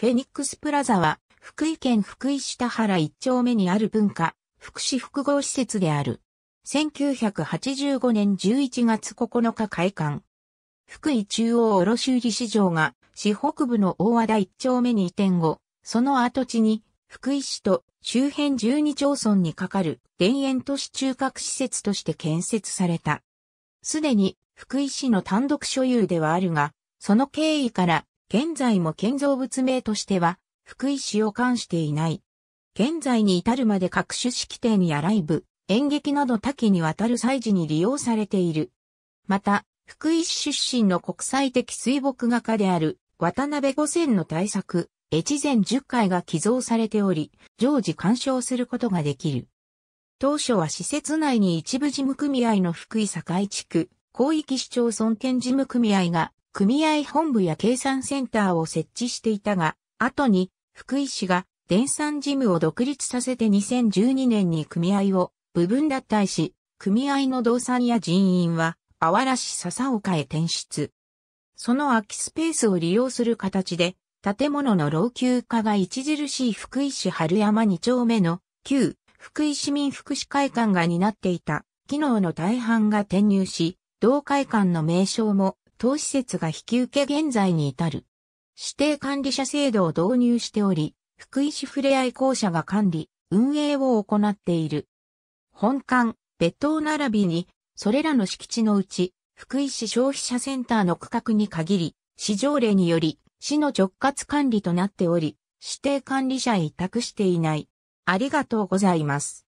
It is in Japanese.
フェニックスプラザは、福井県福井市田原一丁目にある文化、福祉複合施設である。1985年11月9日開館。福井中央卸売市場が、市北部の大和田一丁目に移転後、その跡地に、福井市と周辺12町村にかかる田園都市中核施設として建設された。すでに福井市の単独所有ではあるが、その経緯から現在も建造物名としては、福井市を冠していない。現在に至るまで各種式典やライブ、演劇など多岐にわたる祭事に利用されている。また、福井市出身の国際的水墨画家である渡辺五千の大作、越前十回が寄贈されており、常時鑑賞することができる。当初は施設内に一部事務組合の福井境地区、広域市町村県事務組合が組合本部や計算センターを設置していたが、後に福井市が電産事務を独立させて2012年に組合を部分脱退し、組合の動産や人員は、あわらし笹岡へ転出。その空きスペースを利用する形で、建物の老朽化が著しい福井市春山2丁目の旧福井市民福祉会館が担っていた機能の大半が転入し、同会館の名称も当施設が引き受け現在に至る。指定管理者制度を導入しており、福井市ふれあい校舎が管理、運営を行っている。本館、別棟並びに、それらの敷地のうち、福井市消費者センターの区画に限り、市条例により、市の直轄管理となっており、指定管理者へ委託していない。ありがとうございます。